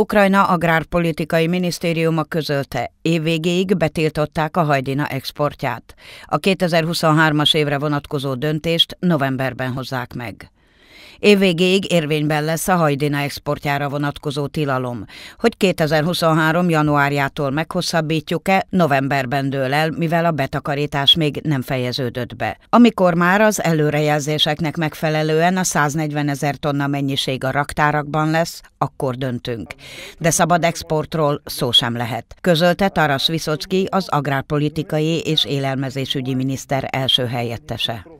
Ukrajna agrárpolitikai minisztériuma közölte, évvégéig betiltották a hajdina exportját. A 2023-as évre vonatkozó döntést novemberben hozzák meg. Évvégéig érvényben lesz a hajdina exportjára vonatkozó tilalom. Hogy 2023. januárjától meghosszabbítjuk-e, novemberben dől el, mivel a betakarítás még nem fejeződött be. Amikor már az előrejelzéseknek megfelelően a 140 ezer tonna mennyiség a raktárakban lesz, akkor döntünk. De szabad exportról szó sem lehet. Közölte Taras Viszocki, az agrárpolitikai és élelmezésügyi miniszter első helyettese.